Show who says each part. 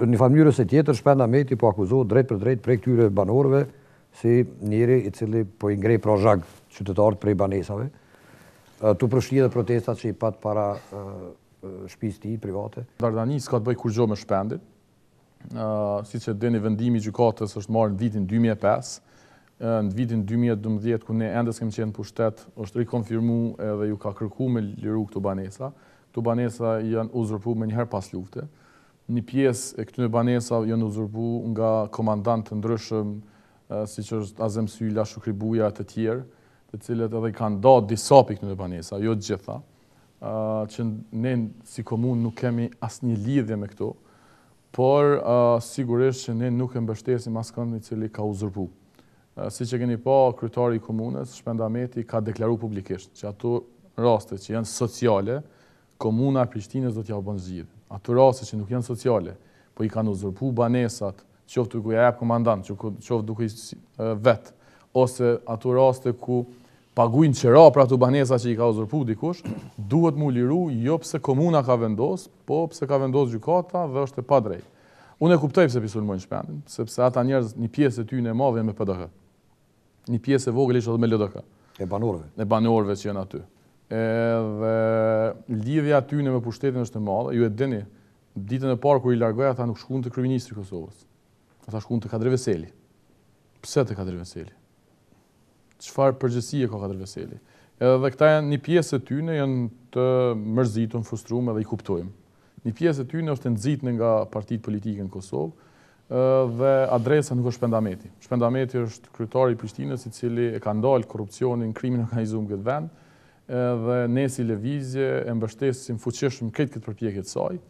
Speaker 1: një famnjyre e tjetër, Shpenda Meti po akuzohet drejt për drejt prej këtyre banorëve si njëri i cili po i ngrej prozhag qytetarët prej banesave, tu përshqie dhe protestat që i pat para shpis
Speaker 2: ti private. Dardani s'ka të bëj kur gjo me Shpendit, si që dhe një vendimi gjukatës është marrë në vitin 2005, në vitin 2012, ku ne endes kem qenë pushtet, është rekonfirmu edhe ju ka kërku me liru këtu banesa, këtu banesa janë uzrëpu me njëherë pas lufte, një pjesë e këtë në banesa janë në nga komandantë të ndryshëm, si që është Azem Syla, Buja, të tjerë, të cilët edhe i kanë da disa për këtë në banesa, jo gjitha, që ne si komunë nuk kemi asë një lidhje me këto, por sigurisht që ne nuk e mbështesim asë këndë një cili ka u zërbu. Si që keni pa, krytari i komunës, Shpendameti, ka deklaru publikisht, që ato raste që janë sociale, komuna e Prishtinës do t'ja bënë zgjidh ato rase që nuk janë sociale, po i kanë uzurpu banesat, qoftë duke ja jap komandant, qoftë duke i vet, ose ato raste ku paguajnë qëra për ato banesa që i ka uzurpu dikush, duhet mu liru jo pse komuna ka vendos, po pse ka vendos gjykata dhe është e pa Unë e kuptoj pse pisulmojnë shpendin, sepse ata njerëz një pjesë e ty e mave me PDH. Një pjesë e vogël është me LDK. E banorëve. E banorëve që janë aty. Edhe lidhja aty në me pushtetin është e madhe. Ju e dini, ditën e parë kur i largoi ata nuk shkuan te kryeministri i Kosovës. Ata shkuan te Kadri Veseli. Pse te Kadri Veseli? Çfarë përgjësie ka Kadri Veseli? Edhe këta janë një pjesë e tyre, janë të mërzitur, të frustruar, edhe i kuptojmë. Një pjesë e tyre është e nxitur nga partitë politike në Kosovë dhe adresa nuk është Pendameti. Pendameti është kryetari i Prishtinës i cili e ka ndalë korrupsionin, krimin organizuar në këtë vend. Ëh dhe ne si levizje e mbështesim fuqeshëm këtë këtë përpjekit saj,